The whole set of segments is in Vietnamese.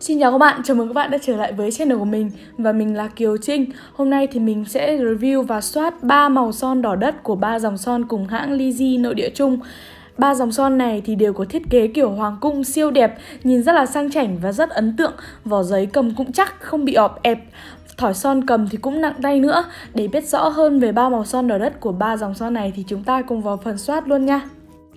Xin chào các bạn, chào mừng các bạn đã trở lại với channel của mình và mình là Kiều Trinh. Hôm nay thì mình sẽ review và soát 3 màu son đỏ đất của ba dòng son cùng hãng Lizzy nội địa Trung. Ba dòng son này thì đều có thiết kế kiểu hoàng cung siêu đẹp, nhìn rất là sang chảnh và rất ấn tượng. Vỏ giấy cầm cũng chắc, không bị ọp ẹp. Thỏi son cầm thì cũng nặng tay nữa. Để biết rõ hơn về ba màu son đỏ đất của ba dòng son này thì chúng ta cùng vào phần soát luôn nha.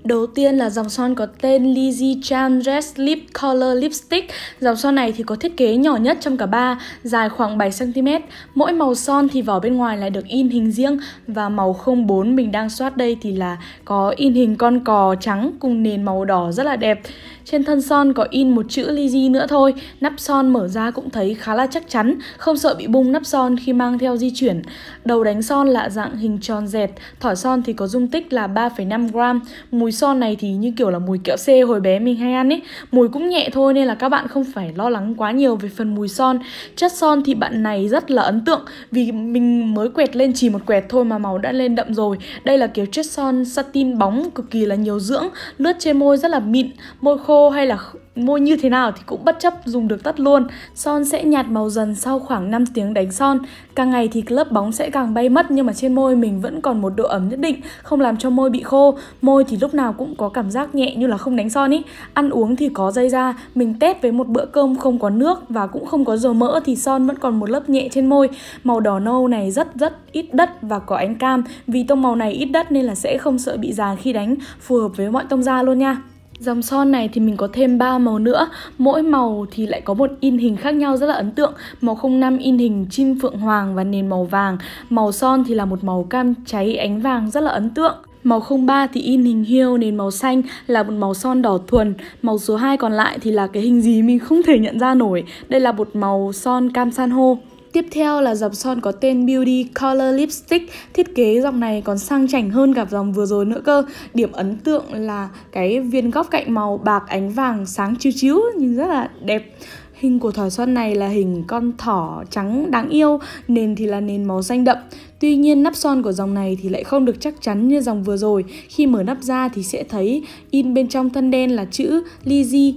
Đầu tiên là dòng son có tên Lizzy Chan Red Lip Color Lipstick. Dòng son này thì có thiết kế nhỏ nhất trong cả ba, dài khoảng 7cm. Mỗi màu son thì vỏ bên ngoài lại được in hình riêng và màu 04 mình đang soát đây thì là có in hình con cò trắng cùng nền màu đỏ rất là đẹp. Trên thân son có in một chữ Lizzy nữa thôi, nắp son mở ra cũng thấy khá là chắc chắn, không sợ bị bung nắp son khi mang theo di chuyển. Đầu đánh son là dạng hình tròn dẹt, thỏi son thì có dung tích là 3,5g, mùi son này thì như kiểu là mùi kẹo C hồi bé mình hay ăn ấy Mùi cũng nhẹ thôi nên là các bạn không phải lo lắng quá nhiều về phần mùi son Chất son thì bạn này rất là ấn tượng Vì mình mới quẹt lên chỉ một quẹt thôi mà màu đã lên đậm rồi Đây là kiểu chất son satin bóng cực kỳ là nhiều dưỡng Lướt trên môi rất là mịn Môi khô hay là môi như thế nào thì cũng bất chấp dùng được tất luôn Son sẽ nhạt màu dần sau khoảng 5 tiếng đánh son Càng ngày thì lớp bóng sẽ càng bay mất nhưng mà trên môi mình vẫn còn một độ ẩm nhất định Không làm cho môi bị khô Môi thì lúc nào cũng có cảm giác nhẹ như là không đánh son ý Ăn uống thì có dây da, mình tét với một bữa cơm không có nước và cũng không có dầu mỡ thì son vẫn còn một lớp nhẹ trên môi Màu đỏ nâu này rất rất ít đất và có ánh cam Vì tông màu này ít đất nên là sẽ không sợ bị già khi đánh Phù hợp với mọi tông da luôn nha Dòng son này thì mình có thêm 3 màu nữa Mỗi màu thì lại có một in hình khác nhau rất là ấn tượng Màu 05 in hình chim phượng hoàng và nền màu vàng Màu son thì là một màu cam cháy ánh vàng rất là ấn tượng Màu 03 thì in hình hiêu nền màu xanh là một màu son đỏ thuần Màu số 2 còn lại thì là cái hình gì mình không thể nhận ra nổi Đây là một màu son cam san hô Tiếp theo là dòng son có tên Beauty Color Lipstick Thiết kế dòng này còn sang chảnh hơn cả dòng vừa rồi nữa cơ Điểm ấn tượng là cái viên góc cạnh màu bạc ánh vàng sáng chiếu chiếu Nhìn rất là đẹp Hình của thỏi son này là hình con thỏ trắng đáng yêu Nền thì là nền màu xanh đậm Tuy nhiên nắp son của dòng này thì lại không được chắc chắn như dòng vừa rồi. Khi mở nắp ra thì sẽ thấy in bên trong thân đen là chữ Lizzy.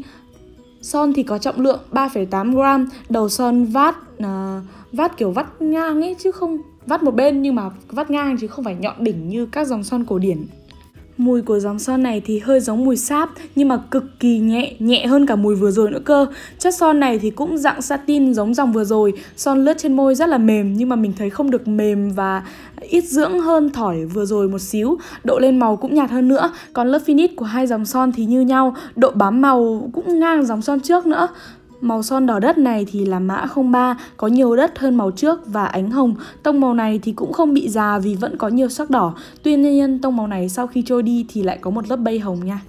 Son thì có trọng lượng 38 gram đầu son vát uh, vát kiểu vắt ngang ấy chứ không vắt một bên nhưng mà vắt ngang chứ không phải nhọn đỉnh như các dòng son cổ điển Mùi của dòng son này thì hơi giống mùi sáp nhưng mà cực kỳ nhẹ, nhẹ hơn cả mùi vừa rồi nữa cơ. Chất son này thì cũng dạng satin giống dòng vừa rồi, son lướt trên môi rất là mềm nhưng mà mình thấy không được mềm và ít dưỡng hơn thỏi vừa rồi một xíu, độ lên màu cũng nhạt hơn nữa. Còn lớp finish của hai dòng son thì như nhau, độ bám màu cũng ngang dòng son trước nữa. Màu son đỏ đất này thì là mã 03, có nhiều đất hơn màu trước và ánh hồng. Tông màu này thì cũng không bị già vì vẫn có nhiều sắc đỏ. Tuy nhiên tông màu này sau khi trôi đi thì lại có một lớp bay hồng nha.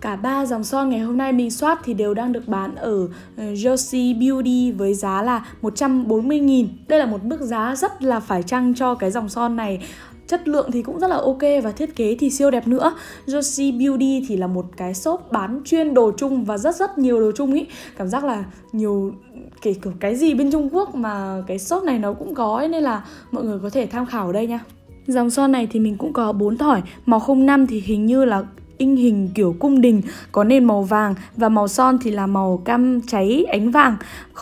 Cả ba dòng son ngày hôm nay mình soát thì đều đang được bán ở ờ, Josie Beauty với giá là 140.000 Đây là một mức giá rất là phải chăng cho cái dòng son này chất lượng thì cũng rất là ok và thiết kế thì siêu đẹp nữa. Josie Beauty thì là một cái shop bán chuyên đồ chung và rất rất nhiều đồ chung ý. Cảm giác là nhiều kể cả cái gì bên Trung Quốc mà cái shop này nó cũng có ấy, nên là mọi người có thể tham khảo ở đây nha. Dòng son này thì mình cũng có 4 thỏi, màu 05 thì hình như là in hình kiểu cung đình có nền màu vàng và màu son thì là màu cam cháy ánh vàng.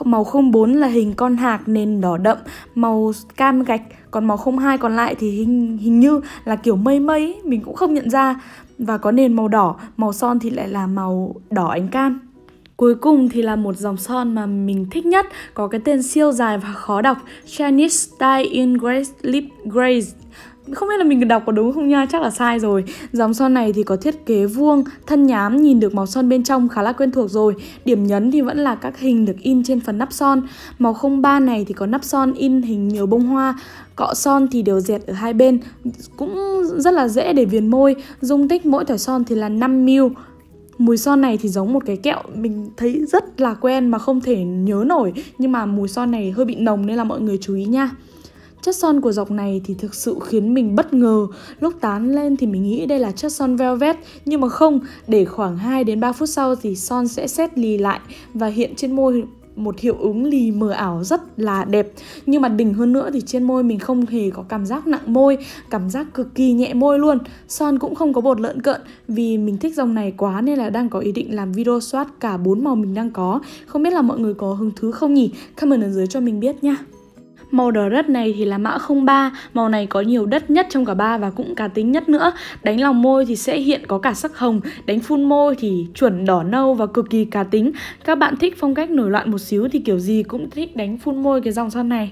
Màu 04 là hình con hạc nền đỏ đậm, màu cam gạch còn màu 02 còn lại thì hình hình như là kiểu mây mây mình cũng không nhận ra và có nền màu đỏ, màu son thì lại là màu đỏ ánh cam. Cuối cùng thì là một dòng son mà mình thích nhất, có cái tên siêu dài và khó đọc Chinese Style in Grace Lip Grace không biết là mình đọc có đúng không nha chắc là sai rồi dòng son này thì có thiết kế vuông thân nhám nhìn được màu son bên trong khá là quen thuộc rồi điểm nhấn thì vẫn là các hình được in trên phần nắp son màu 03 này thì có nắp son in hình nhiều bông hoa cọ son thì đều dẹt ở hai bên cũng rất là dễ để viền môi dung tích mỗi thỏi son thì là 5 ml mùi son này thì giống một cái kẹo mình thấy rất là quen mà không thể nhớ nổi nhưng mà mùi son này hơi bị nồng nên là mọi người chú ý nha Chất son của dọc này thì thực sự khiến mình bất ngờ. Lúc tán lên thì mình nghĩ đây là chất son velvet nhưng mà không, để khoảng 2 đến 3 phút sau thì son sẽ xét lì lại và hiện trên môi một hiệu ứng lì mờ ảo rất là đẹp nhưng mà đỉnh hơn nữa thì trên môi mình không hề có cảm giác nặng môi cảm giác cực kỳ nhẹ môi luôn son cũng không có bột lợn cợn vì mình thích dòng này quá nên là đang có ý định làm video soát cả bốn màu mình đang có không biết là mọi người có hứng thú không nhỉ comment ở dưới cho mình biết nha Màu đỏ đất này thì là mã 03, màu này có nhiều đất nhất trong cả ba và cũng cá tính nhất nữa. Đánh lòng môi thì sẽ hiện có cả sắc hồng, đánh phun môi thì chuẩn đỏ nâu và cực kỳ cá tính. Các bạn thích phong cách nổi loạn một xíu thì kiểu gì cũng thích đánh phun môi cái dòng son này.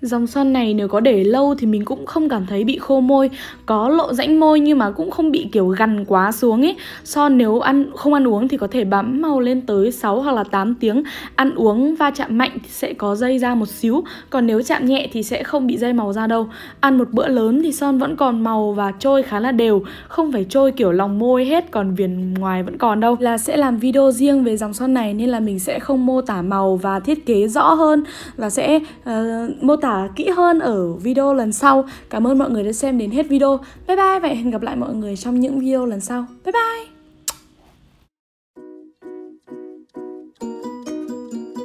Dòng son này nếu có để lâu thì mình cũng không cảm thấy bị khô môi Có lộ rãnh môi nhưng mà cũng không bị kiểu gằn quá xuống ấy Son nếu ăn không ăn uống thì có thể bám màu lên tới 6 hoặc là 8 tiếng Ăn uống va chạm mạnh thì sẽ có dây ra một xíu Còn nếu chạm nhẹ thì sẽ không bị dây màu ra đâu Ăn một bữa lớn thì son vẫn còn màu và trôi khá là đều Không phải trôi kiểu lòng môi hết còn viền ngoài vẫn còn đâu Là sẽ làm video riêng về dòng son này nên là mình sẽ không mô tả màu và thiết kế rõ hơn Và sẽ uh, mô tả tả kỹ hơn ở video lần sau. Cảm ơn mọi người đã xem đến hết video. Bye bye và hẹn gặp lại mọi người trong những video lần sau. Bye bye!